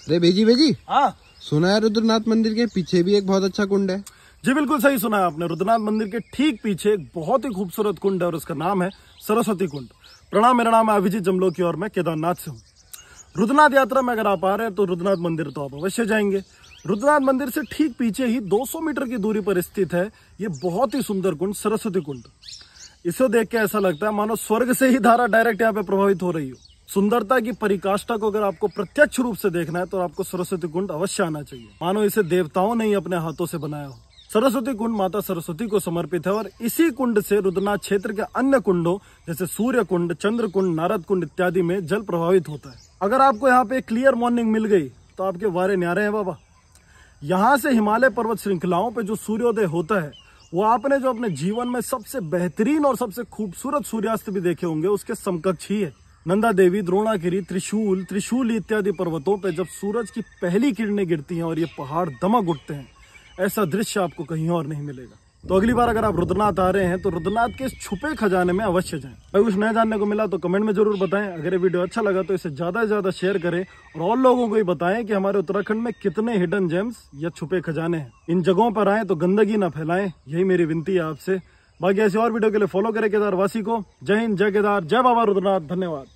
अरे भेजी भेजी हाँ सुना है रुद्रनाथ मंदिर के पीछे भी एक बहुत अच्छा कुंड है जी बिल्कुल सही सुना है आपने रुद्रनाथ मंदिर के ठीक पीछे एक बहुत ही खूबसूरत कुंड है और उसका नाम है सरस्वती कुंड प्रणाम मेरा नाम है अभिजीत जमलो की और मैं केदारनाथ से हूँ रुद्रनाथ यात्रा में अगर आप आ रहे हैं तो रुद्रनाथ मंदिर तो आप अवश्य जाएंगे रुद्रनाथ मंदिर से ठीक पीछे ही 200 मीटर की दूरी पर स्थित है ये बहुत ही सुंदर कुंड सरस्वती कुंड इसे देख के ऐसा लगता है मानो स्वर्ग से ही धारा डायरेक्ट यहाँ पे प्रभावित हो रही हो सुंदरता की परिकाष्ठा को अगर आपको प्रत्यक्ष रूप से देखना है तो आपको सरस्वती कुंड अवश्य आना चाहिए मानो इसे देवताओं ने ही अपने हाथों से बनाया हो सरस्वती कुंड माता सरस्वती को समर्पित है और इसी कुंड से रुद्रनाथ क्षेत्र के अन्य कुंडों जैसे सूर्य कुंड चंद्र कुंड नारद कुंड इत्यादि में जल प्रभावित होता है अगर आपको यहाँ पे क्लियर मॉर्निंग मिल गई तो आपके वारे न्यारे हैं बाबा यहाँ से हिमालय पर्वत श्रृंखलाओं पे जो सूर्योदय होता है वो आपने जो अपने जीवन में सबसे बेहतरीन और सबसे खूबसूरत सूर्यास्त भी देखे होंगे उसके समकक्ष ही है नंदा देवी द्रोणागिरी त्रिशूल त्रिशूल इत्यादि पर्वतों पर जब सूरज की पहली किरणें गिरती हैं और ये पहाड़ दमक उठते हैं ऐसा दृश्य आपको कहीं और नहीं मिलेगा तो अगली बार अगर आप रुद्रनाथ आ रहे हैं तो रुद्रनाथ के इस छुपे खजाने में अवश्य जाएं अगर कुछ नया जानने को मिला तो कमेंट में जरूर बताएं अगर ये वीडियो अच्छा लगा तो इसे ज़्यादा से ज़्यादा शेयर करें और और लोगों को भी बताएं कि हमारे उत्तराखंड में कितने हिडन जेम्स या छुपे खजाने हैं इन जगहों पर आए तो गंदगी ना फैलाएं यही मेरी विनती है आपसे बाकी ऐसी और वीडियो के लिए फॉलो करें केदारवासी को जय हिंद जय केदार जय बाबा रुद्रनाथ धन्यवाद